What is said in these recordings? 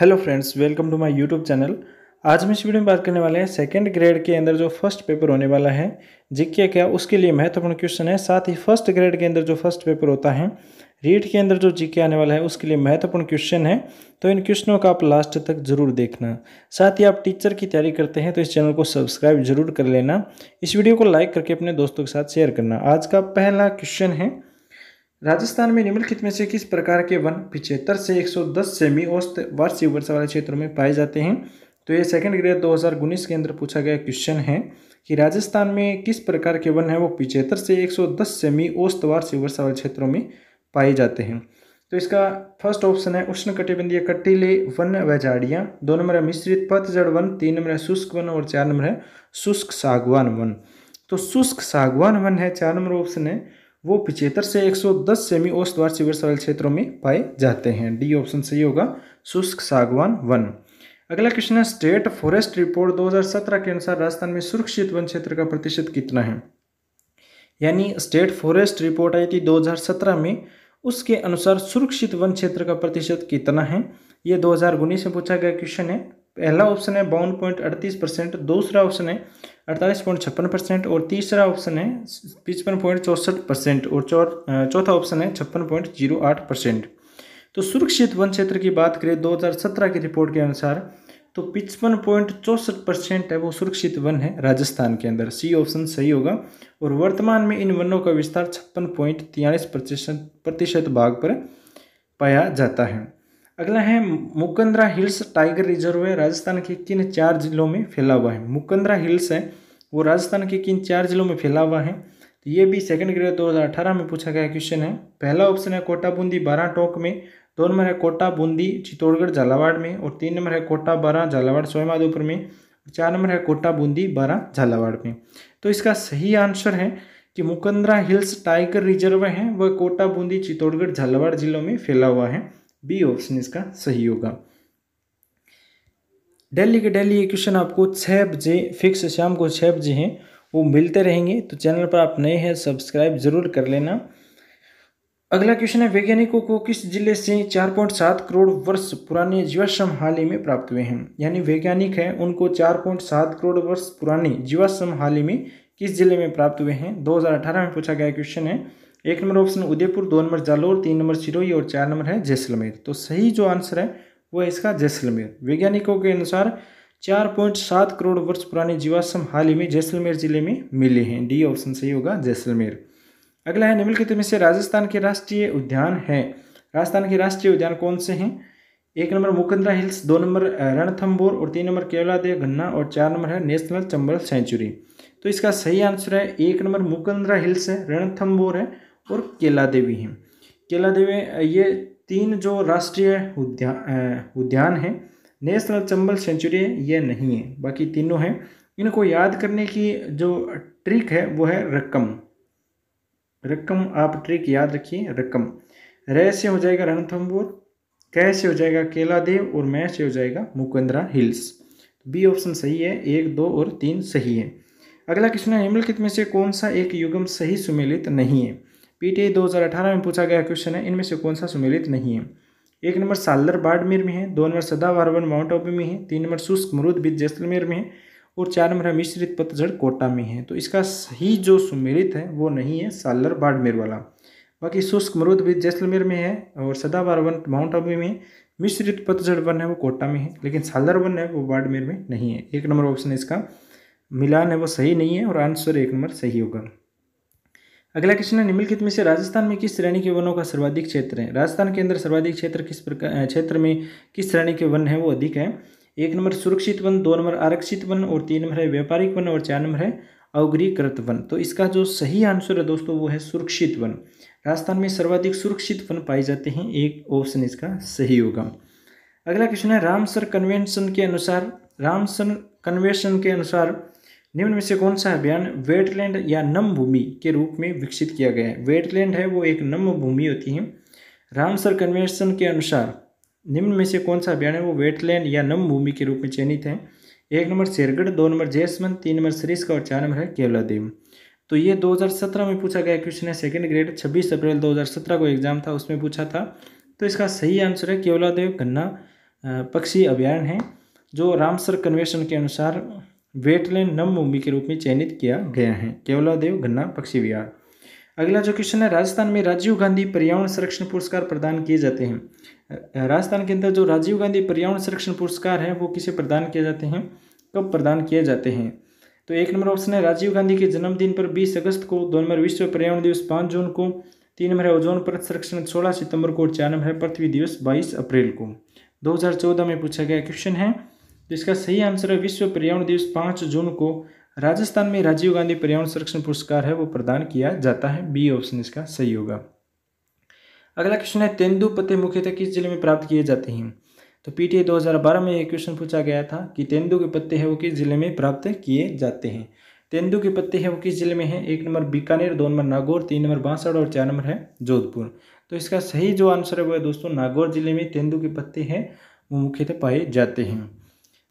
hello friends welcome to my YouTube channel आज हम इस वीडियो में बात करने वाले हैं सेकंड ग्रेड के अंदर जो फर्स्ट पेपर होने वाला है जिक्के क्या उसके लिए महत्वपूर्ण क्वेश्चन है साथ ही फर्स्ट ग्रेड के अंदर जो फर्स्ट पेपर होता है रीट के अंदर जो जीके आने वाला है उसके लिए महत्वपूर्ण क्वेश्चन है तो इन क्वेश्चनों का आप लास्ट तक जरूर देखना साथ ही आप टीचर की तैयारी करते हैं तो इस चैनल को सब्सक्राइब जरूर कर लेना इस वीडियो को लाइक करके अपने दोस्तों के साथ शेयर करना आज का पहला क्वेश्चन है राजस्थान में निम्नलिखित में से किस प्रकार के वन पिछहत्तर से 110 सेमी औसत वार्षिक वर्षा वाले क्षेत्रों में पाए जाते हैं तो ये सेकंड ग्रेड 2019 के अंदर पूछा गया क्वेश्चन है कि राजस्थान में किस प्रकार के वन है वो पिछहत्तर से 110 सेमी औसत वार्षिक वर्षा वाले क्षेत्रों में पाए जाते हैं तो इसका फर्स्ट ऑप्शन है उष्ण कटिबंधीय कट्टीले वन व झाड़ियाँ दो नंबर है मिश्रित पतझड़ वन तीन नंबर है शुष्क वन और चार नंबर है शुष्क सागवान वन तो शुष्क सागवान वन है चार नंबर ऑप्शन है वो पिछहत्तर से 110 सेमी द्वार शिविर सवाल क्षेत्रों में पाए जाते हैं डी ऑप्शन सही होगा शुष्क सागवान वन अगला क्वेश्चन है स्टेट फॉरेस्ट रिपोर्ट 2017 के अनुसार राजस्थान में सुरक्षित वन क्षेत्र का प्रतिशत कितना है यानी स्टेट फॉरेस्ट रिपोर्ट आई थी 2017 में उसके अनुसार सुरक्षित वन क्षेत्र का प्रतिशत कितना है ये दो में पूछा गया क्वेश्चन है पहला ऑप्शन है बावन पॉइंट अड़तीस परसेंट दूसरा ऑप्शन है अड़तालीस पॉइंट छप्पन परसेंट और तीसरा ऑप्शन है पचपन पॉइंट चौंसठ परसेंट और चौथा ऑप्शन है छप्पन पॉइंट जीरो आठ परसेंट तो सुरक्षित वन क्षेत्र की बात करें दो हज़ार सत्रह की रिपोर्ट के अनुसार तो पिचपन पॉइंट चौंसठ परसेंट है वो सुरक्षित वन है राजस्थान के अंदर सी ऑप्शन सही होगा और वर्तमान में इन वनों का विस्तार छप्पन पॉइंट तियालीस प्रतिशत प्रतिशत भाग पर पाया जाता है अगला है मुकंदरा हिल्स टाइगर रिजर्व है राजस्थान के किन चार जिलों में फैला हुआ है मुकंदरा हिल्स है वो राजस्थान के किन चार जिलों में फैला हुआ है तो ये भी सेकंड ग्रेड 2018 में पूछा गया क्वेश्चन है पहला ऑप्शन है कोटा बूंदी बारह टोंक में दो नंबर है कोटा बूंदी चित्तौड़गढ़ झालावाड़ में और तीन नंबर है कोटा बारह झालावाड़ सोयमाधोपुर में चार नंबर है कोटा बूंदी बारह झालावाड़ में तो इसका सही आंसर है कि मुकंदरा हिल्स टाइगर रिजर्व है वह कोटा बूंदी चित्तौड़गढ़ झालावाड़ जिलों में फैला हुआ है बी ऑप्शन इसका सही होगा डेली के डेली ये क्वेश्चन आपको छः बजे फिक्स शाम को छः बजे हैं वो मिलते रहेंगे तो चैनल पर आप नए हैं सब्सक्राइब जरूर कर लेना अगला क्वेश्चन है वैज्ञानिकों को किस जिले से 4.7 करोड़ वर्ष पुराने जीवाश्म हाल ही में प्राप्त हुए हैं यानी वैज्ञानिक हैं उनको 4.7 करोड़ वर्ष पुराने जीवाश्म हाल ही में किस जिले में प्राप्त हुए हैं 2018 में पूछा गया क्वेश्चन है एक नंबर ऑप्शन उदयपुर दो नंबर जालोर तीन नंबर सिरोही और चार नंबर है जैसलमेर तो सही जो आंसर है वो है इसका जैसलमेर वैज्ञानिकों के अनुसार चार पॉइंट सात करोड़ वर्ष पुराने जीवाश्म हाल ही में जैसलमेर जिले में मिले हैं डी ऑप्शन सही होगा जैसलमेर अगला है निम्नलिखित में से राजस्थान के राष्ट्रीय उद्यान है राजस्थान के राष्ट्रीय उद्यान कौन से हैं एक नंबर मुकंदरा हिल्स दो नंबर रणथम्बोर और तीन नंबर केवलादेव गन्ना और चार नंबर है नेशनल चंबल सेंचुरी तो इसका सही आंसर है एक नंबर मुकंदरा हिल्स है रणथम्बोर है और केला देवी है केला देवी ये तीन जो राष्ट्रीय उद्यान उद्यान है नेशनल चंबल सेंचुरी है ये नहीं है बाकी तीनों हैं इनको याद करने की जो ट्रिक है वो है रकम रकम आप ट्रिक याद रखिए रकम रह से हो जाएगा रणथम्बोर कैसे से हो जाएगा केला देव और मैं से हो जाएगा मुकंदरा हिल्स बी ऑप्शन सही है एक दो और तीन सही है अगला क्वेश्चन है निम्नलिखित में से कौन सा एक युगम सही सुमेलित नहीं है पीटीआई 2018 में पूछा गया क्वेश्चन है इनमें से कौन सा सुमेलित नहीं है एक नंबर सालर बाड़मेर में है दो नंबर सदावारवन माउंट आबू में है तीन नंबर शुष्क मरुद जैसलमेर में है और चार नंबर है मिश्रित पतझड़ कोटा में है तो इसका सही जो सुमेलित है वो नहीं है साल्लर बाड़मेर वाला बाकी शुष्क मरुद बीज जैसलमेर में है और सदाबार माउंट आबू में मिश्रित पतझड़ वन है वो कोटा में है लेकिन सालर वन है वो बाड़मेर में नहीं है एक नंबर ऑप्शन है इसका मिलान है वो सही नहीं है और आंसर एक नंबर सही होगा अगला क्वेश्चन है निम्नलिखित में से राजस्थान में किस श्रेणी के वनों का सर्वाधिक क्षेत्र है राजस्थान के अंदर सर्वाधिक क्षेत्र किस प्रकार क्षेत्र में किस श्रेणी के वन है वो अधिक है एक नंबर सुरक्षित वन दो नंबर आरक्षित वन और तीन नंबर है व्यापारिक वन और चार नंबर है अवग्रीकृत वन तो इसका जो सही आंसर है दोस्तों वो है सुरक्षित वन राजस्थान में सर्वाधिक सुरक्षित वन पाए जाते हैं एक ऑप्शन इसका सही होगा अगला क्वेश्चन है रामसर कन्वेंशन के अनुसार रामसर कन्वेंशन के अनुसार निम्न में से कौन सा अभियान वेटलैंड या नम भूमि के रूप में विकसित किया गया है वेटलैंड है वो एक नम भूमि होती है रामसर कन्वेंशन के अनुसार निम्न में से कौन सा अभियान है वो वेटलैंड या नम भूमि के रूप में चयनित है एक नंबर शेरगढ़ दो नंबर जयसमंद तीन नंबर सरिस का और चार नंबर है केवलादेव तो ये 2017 में पूछा गया क्वेश्चन है सेकेंड ग्रेड 26 अप्रैल 2017 को एग्जाम था उसमें पूछा था तो इसका सही आंसर है केवलादेव गन्ना पक्षी अभियान है जो रामसर कन्वेंशन के अनुसार वेटलैंड नम भूमि के रूप में चयनित किया गया है केवला देव गन्ना पक्षी विहार अगला जो क्वेश्चन है राजस्थान में राजीव गांधी पर्यावरण संरक्षण पुरस्कार प्रदान किए जाते हैं राजस्थान के अंदर जो राजीव गांधी पर्यावरण संरक्षण पुरस्कार है वो किसे प्रदान किए जाते हैं कब प्रदान किए जाते हैं तो एक नंबर ऑप्शन है राजीव गांधी के जन्मदिन पर 20 अगस्त को दो नंबर विश्व पर्यावरण दिवस 5 जून को तीन नंबर है ओजोन परत संरक्षण 16 सितंबर को चार नंबर है पृथ्वी दिवस 22 अप्रैल को 2014 में पूछा गया क्वेश्चन है तो इसका सही आंसर है विश्व पर्यावरण दिवस पाँच जून को राजस्थान में राजीव गांधी पर्यावरण संरक्षण पुरस्कार है वो प्रदान किया जाता है बी ऑप्शन इसका सही होगा अगला क्वेश्चन है तेंदु पत्ते मुख्यतः किस जिले में प्राप्त किए जाते हैं तो पीटीए 2012 में ये क्वेश्चन पूछा गया था कि तेंदु के पत्ते हैं वो किस जिले में प्राप्त किए जाते हैं तेंदु के पत्ते हैं वो किस जिले में है एक नंबर बीकानेर दो नंबर नागौर तीन नंबर बांसवाड़ और चार नंबर है जोधपुर तो इसका सही जो आंसर है वो है दोस्तों नागौर जिले में तेंदु के पत्ते हैं वो मुख्यतः पाए जाते हैं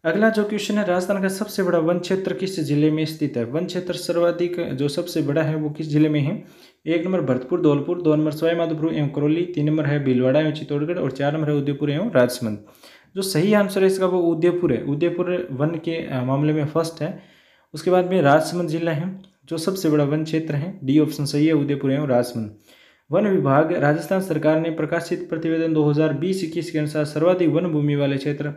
अगला जो क्वेश्चन है राजस्थान का सबसे बड़ा वन क्षेत्र किस जिले में स्थित है वन क्षेत्र सर्वाधिक जो सबसे बड़ा है वो किस जिले में है एक नंबर भरतपुर धौलपुर दो नंबर स्वाईमाधोपुर एवं करौली तीन नंबर है भीलवाड़ा एवं चित्तौड़गढ़ और चार नंबर है उदयपुर एवं राजसमंद जो सही आंसर है इसका वो उदयपुर है उदयपुर वन के मामले में फर्स्ट है उसके बाद में राजसमंद जिला है जो सबसे बड़ा वन क्षेत्र है डी ऑप्शन सही है उदयपुर एवं राजसमंद वन विभाग राजस्थान सरकार ने प्रकाशित प्रतिवेदन दो हज़ार के अनुसार सर्वाधिक वन भूमि वाले क्षेत्र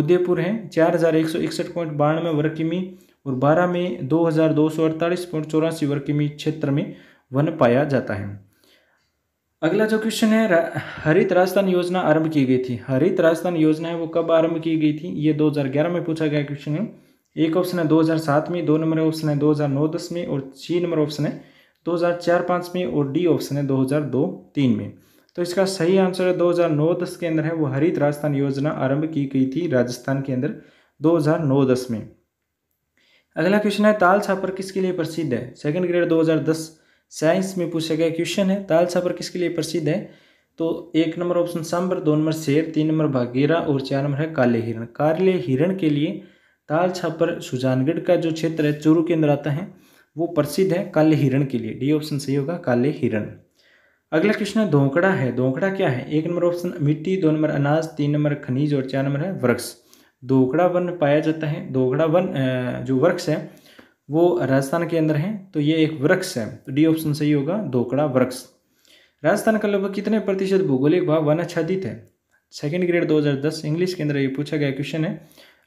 उदयपुर है चार हज़ार एक सौ इकसठ पॉइंट बानवे वर्ग किमी और बारह में दो हज़ार दो सौ अड़तालीस पॉइंट चौरासी वर्ग किमी क्षेत्र में वन पाया जाता है अगला जो क्वेश्चन है हरित राजस्थान योजना आरंभ की गई थी हरित राजस्थान योजना है वो कब आरंभ की गई थी ये 2011 में पूछा गया क्वेश्चन है एक ऑप्शन है 2007 में दो नंबर ऑप्शन है 2009 दस में और छः नंबर ऑप्शन है चार 5 में और डी ऑप्शन है दो तीन में तो इसका सही आंसर है 2009-10 के अंदर है वो हरित राजस्थान योजना आरंभ की गई थी राजस्थान के अंदर 2009-10 में अगला क्वेश्चन है ताल छापर किसके लिए प्रसिद्ध है सेकंड ग्रेड 2010 साइंस में पूछा गया क्वेश्चन है ताल छापर किसके लिए प्रसिद्ध है तो एक नंबर ऑप्शन सांबर दो नंबर शेर तीन नंबर भागीरा और चार नंबर है काले हिरण काले हिरण के लिए ताल छापर सुजानगढ़ का जो क्षेत्र है चूरू के अंदर आता है वो प्रसिद्ध है काले हिरण के लिए डी ऑप्शन सही होगा काले हिरण अगला क्वेश्चन है धोखड़ा है धोखड़ा क्या है एक नंबर ऑप्शन मिट्टी दो नंबर अनाज तीन नंबर खनिज और चार नंबर है वृक्ष धोखड़ा वन पाया जाता है धोखड़ा वन जो वृक्ष है वो राजस्थान के अंदर है तो ये एक वृक्ष है तो डी ऑप्शन सही होगा धोखड़ा वृक्ष राजस्थान का लगभग कितने प्रतिशत भूगोलिक भाग वन आच्छादित है सेकेंड ग्रेड 2010 इंग्लिश के अंदर ये पूछा गया क्वेश्चन है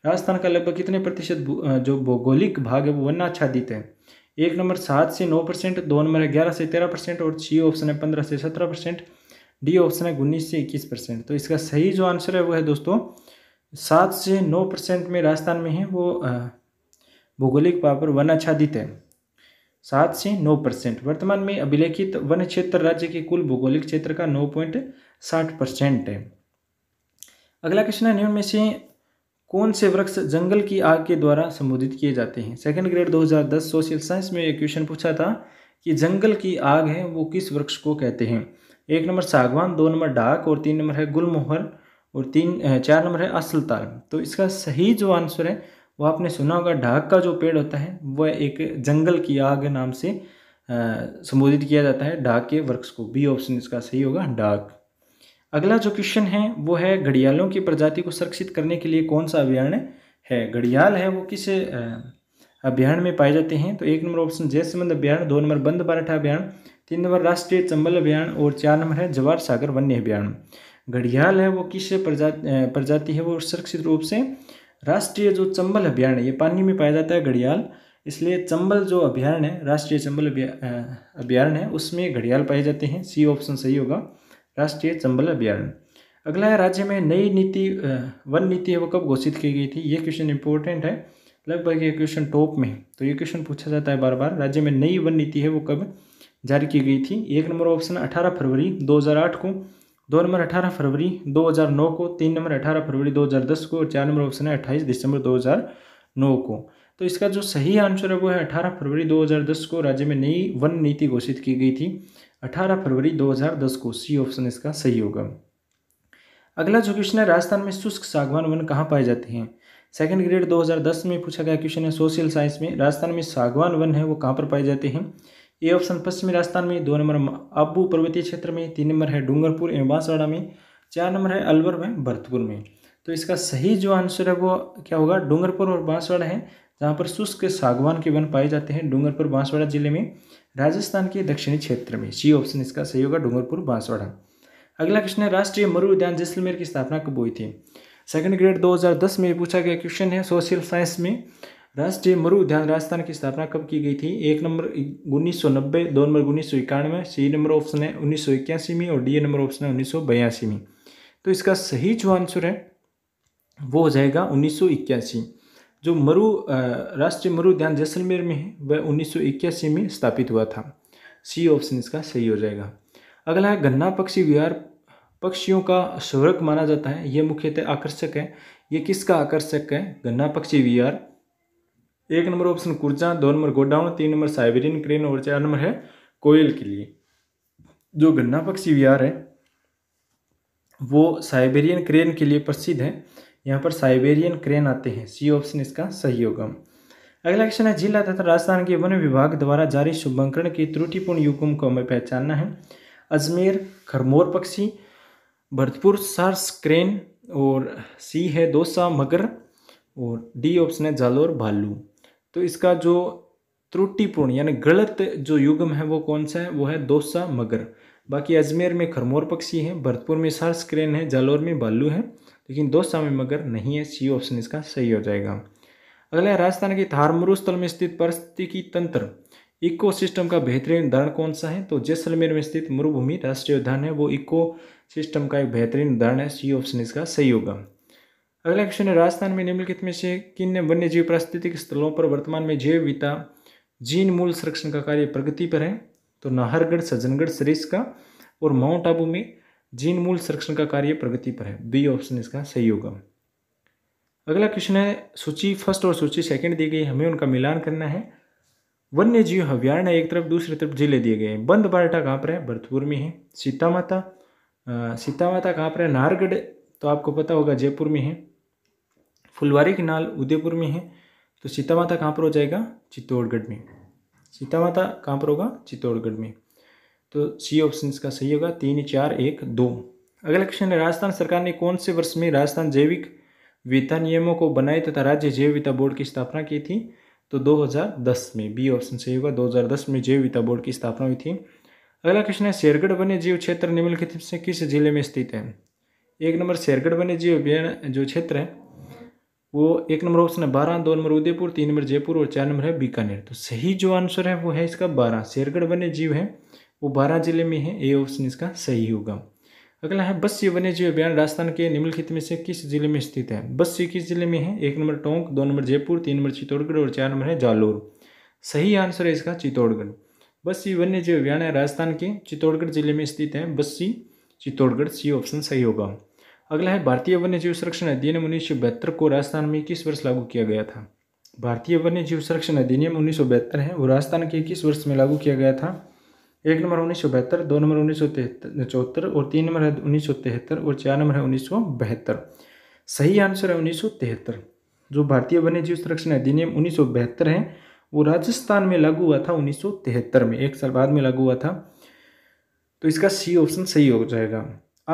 राजस्थान का लगभग कितने प्रतिशत जो भौगोलिक भाग है वो वन आच्छादित है एक नंबर सात से नौ परसेंट दो नंबर है ग्यारह से तेरह परसेंट और छः ऑप्शन है पंद्रह से सत्रह परसेंट डी ऑप्शन है उन्नीस से इक्कीस परसेंट तो इसका सही जो आंसर है वो है दोस्तों सात से नौ परसेंट में राजस्थान में है वो भौगोलिक पापर वन आच्छादित है सात से नौ परसेंट वर्तमान में अभिलेखित वन क्षेत्र राज्य के कुल भौगोलिक क्षेत्र का नौ पॉइंट साठ परसेंट है अगला क्वेश्चन है निम्न में से कौन से वृक्ष जंगल की आग के द्वारा संबोधित किए जाते हैं सेकेंड ग्रेड 2010 सोशल साइंस में एक क्वेश्चन पूछा था कि जंगल की आग है वो किस वृक्ष को कहते हैं एक नंबर सागवान दो नंबर डाक और तीन नंबर है गुलमोहर और तीन चार नंबर है असल ताल तो इसका सही जो आंसर है वो आपने सुना होगा ढाक का जो पेड़ होता है वह एक जंगल की आग नाम से संबोधित किया जाता है ढाक के वृक्ष को बी ऑप्शन इसका सही होगा ढाक अगला जो क्वेश्चन है वो है घड़ियालों की प्रजाति को संरक्षित करने के लिए कौन सा अभ्यारण्य है घड़ियाल है वो किस अभियान में पाए जाते हैं तो एक नंबर ऑप्शन जयसमंद अभ्यारण दो नंबर बंद बाराठा अभ्यारण तीन नंबर राष्ट्रीय चंबल अभियान और चार नंबर है जवार सागर वन्य अभियान घड़ियाल है वो किस प्रजाति प्रजाति है वो सुरक्षित रूप से राष्ट्रीय जो चंबल अभियान ये पानी में पाया जाता है घड़ियाल इसलिए चंबल जो अभियान है राष्ट्रीय चंबल अभियान है उसमें घड़ियाल पाए जाते हैं सी ऑप्शन सही होगा राष्ट्रीय चंबल अभ्यारण्य अगला है राज्य में नई नीति वन नीति है वो कब घोषित की गई थी ये क्वेश्चन इंपॉर्टेंट है लगभग ये क्वेश्चन टॉप में तो ये क्वेश्चन पूछा जाता है बार बार राज्य में नई वन नीति है वो कब जारी की गई थी एक नंबर ऑप्शन अठारह फरवरी आठ को दो नंबर अठारह फरवरी नौ को तीन नंबर अठारह फरवरी दस को और चार नंबर ऑप्शन है अट्ठाईस दिसंबर नौ को तो इसका जो सही आंसर है वो है अठारह फरवरी 2010 को राज्य में नई वन नीति घोषित की गई थी 18 फरवरी 2010 को सी ऑप्शन इसका सही होगा अगला जो क्वेश्चन है राजस्थान में शुष्क सागवान वन कहाँ पाए जाते हैं सेकंड ग्रेड 2010 में पूछा गया क्वेश्चन है सोशल साइंस में राजस्थान में सागवान वन है वो कहाँ पर पाए जाते हैं ए ऑप्शन पश्चिमी राजस्थान में दो नंबर अबू पर्वतीय क्षेत्र में तीन नंबर है डूंगरपुर एवं बांसवाड़ा में चार नंबर है अलवर में भरतपुर में तो इसका सही जो आंसर है वो क्या होगा डूंगरपुर और बांसवाड़ा है जहाँ पर शुष्क सागवान के वन पाए जाते हैं डूंगरपुर बांसवाड़ा जिले में राजस्थान के दक्षिणी क्षेत्र में सी ऑप्शन इसका सही होगा डूंगरपुर बांसवाड़ा अगला क्वेश्चन है राष्ट्रीय मरु उद्यान जैसलमेर की स्थापना कब हुई थी सेकंड ग्रेड 2010 में पूछा गया क्वेश्चन है सोशल साइंस में राष्ट्रीय मरु उद्यान राजस्थान की स्थापना कब की गई थी एक नंबर उन्नीस सौ नब्बे दो नंबर उन्नीस सौ इक्यानवे सी नंबर ऑप्शन है उन्नीस सौ इक्यासी में और डी नंबर ऑप्शन है उन्नीस सौ बयासी में तो इसका सही जो आंसर है वो हो जाएगा उन्नीस सौ इक्यासी जो मरु राष्ट्रीय मरु ध्यान जैसलमेर में है वह उन्नीस में स्थापित हुआ था सी ऑप्शन इसका सही हो जाएगा अगला है गन्ना पक्षी विहार पक्षियों का स्वर्ग माना जाता है यह मुख्यतः आकर्षक है यह किसका आकर्षक है गन्ना पक्षी विहार एक नंबर ऑप्शन कुर्जा दो नंबर गोडाउन तीन नंबर साइबेरियन क्रेन और चार नंबर है कोयल के लिए जो गन्ना पक्षी विहार है वो साइबेरियन क्रेन के लिए प्रसिद्ध है यहाँ पर साइबेरियन क्रेन आते हैं सी ऑप्शन इसका सही होगा अगला क्वेश्चन है जिला तथा राजस्थान के वन विभाग द्वारा जारी शुभंकरण की त्रुटिपूर्ण युगम को हमें पहचानना है अजमेर खरमोर पक्षी भरतपुर सार्स क्रेन और सी है दोसा मगर और डी ऑप्शन है जालोर भालू तो इसका जो त्रुटिपूर्ण यानी गलत जो युगम है वो कौन सा है वो है दोसा मगर बाकी अजमेर में खरमोर पक्षी है भरतपुर में सार्स क्रेन है जालोर में भालू है लेकिन दो समय मगर नहीं है सी ऑप्शन इसका सही हो जाएगा अगला है राजस्थान के थार मरुस्थल में स्थित पारिस्थितिकी तंत्र इको सिस्टम का बेहतरीन उदाहरण कौन सा है तो जैसलमेर में स्थित मरुभूमि राष्ट्रीय उद्यान है वो इको सिस्टम का एक बेहतरीन उदाहरण है सी ऑप्शन इसका सही होगा अगला क्वेश्चन है राजस्थान में निम्नलिखित में से किन वन्य जीव पारिस्थितिक स्थलों पर वर्तमान में जैव विता जीन मूल संरक्षण का कार्य प्रगति पर है तो नाहरगढ़ सज्जनगढ़ सरिस्का और माउंट आबू में जीन मूल संरक्षण का कार्य प्रगति पर है बी ऑप्शन इसका सही होगा अगला क्वेश्चन है सूची फर्स्ट और सूची सेकंड दी गई हमें उनका मिलान करना है वन्य जीव हव्यारण्य एक तरफ दूसरी तरफ जिले दिए गए हैं बंद बारटा कहाँ पर है भरतपुर में है सीता माता सीता माता कहाँ पर है नारगढ़ तो आपको पता होगा जयपुर में है फुलवारी के नाल उदयपुर में है तो सीता माता कहाँ पर हो जाएगा चित्तौड़गढ़ में सीता माता कहाँ पर होगा चित्तौड़गढ़ में तो सी ऑप्शन इसका सही होगा तीन चार एक दो अगला क्वेश्चन है राजस्थान सरकार ने कौन से वर्ष में राजस्थान जैविक विता नियमों को बनाए तथा राज्य जैव विता बोर्ड की स्थापना की थी तो 2010 में बी ऑप्शन सही होगा 2010 में जैव विता बोर्ड की स्थापना हुई थी अगला क्वेश्चन है शेरगढ़ वन्य जीव क्षेत्र निम्नलिखित से किस जिले में स्थित है एक नंबर शेरगढ़ वन्य जीव अभियान जो क्षेत्र है वो एक नंबर ऑप्शन है बारह दो नंबर उदयपुर तीन नंबर जयपुर और चार नंबर है बीकानेर तो सही जो आंसर है वो है इसका बारह शेरगढ़ वन्य जीव है वो बारह जिले में है ए ऑप्शन इसका सही होगा अगला है बस्सी वन्यजीव अभियान राजस्थान के निम्नलिखित में से किस जिले में स्थित है बस्सी किस जिले में है एक नंबर टोंक दो नंबर जयपुर तीन नंबर चित्तौड़गढ़ और चार नंबर है जालोर सही आंसर है इसका चित्तौड़गढ़ बस्सी वन्य जीव अभियान राजस्थान के चित्तौड़गढ़ जिले में स्थित है बस्सी चित्तौड़गढ़ सी ऑप्शन सही होगा अगला है भारतीय वन्य जीव संरक्षण अधिनियम उन्नीस को राजस्थान में किस वर्ष लागू किया गया था भारतीय वन्य जीव संरक्षण अधिनियम उन्नीस है वो राजस्थान के किस वर्ष में लागू किया गया था एक नंबर उन्नीस सौ बहत्तर दो नंबर उन्नीस सौ चौहत्तर और तीन नंबर है उन्नीस सौ तिहत्तर और चार नंबर है उन्नीस सौ बहत्तर सही आंसर है उन्नीस सौ तिहत्तर जो भारतीय वन्यजीव संरक्षण अधिनियम उन्नीस सौ बहत्तर है वो राजस्थान में लागू हुआ था उन्नीस सौ तिहत्तर में एक साल बाद में लागू हुआ था तो इसका सी ऑप्शन सही हो जाएगा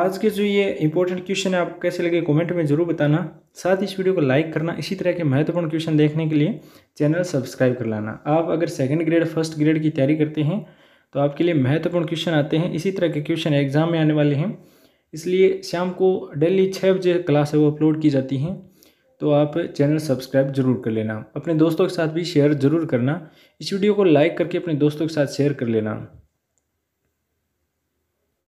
आज के जो ये इंपॉर्टेंट क्वेश्चन है आपको कैसे लगे कमेंट में जरूर बताना साथ ही इस वीडियो को लाइक करना इसी तरह के महत्वपूर्ण क्वेश्चन देखने के लिए चैनल सब्सक्राइब कर लाना आप अगर सेकंड ग्रेड फर्स्ट ग्रेड की तैयारी करते हैं तो आपके लिए महत्वपूर्ण क्वेश्चन आते हैं इसी तरह के क्वेश्चन एग्ज़ाम में आने वाले हैं इसलिए शाम को डेली छः बजे क्लास है वो अपलोड की जाती हैं तो आप चैनल सब्सक्राइब जरूर कर लेना अपने दोस्तों के साथ भी शेयर जरूर करना इस वीडियो को लाइक करके अपने दोस्तों के साथ शेयर कर लेना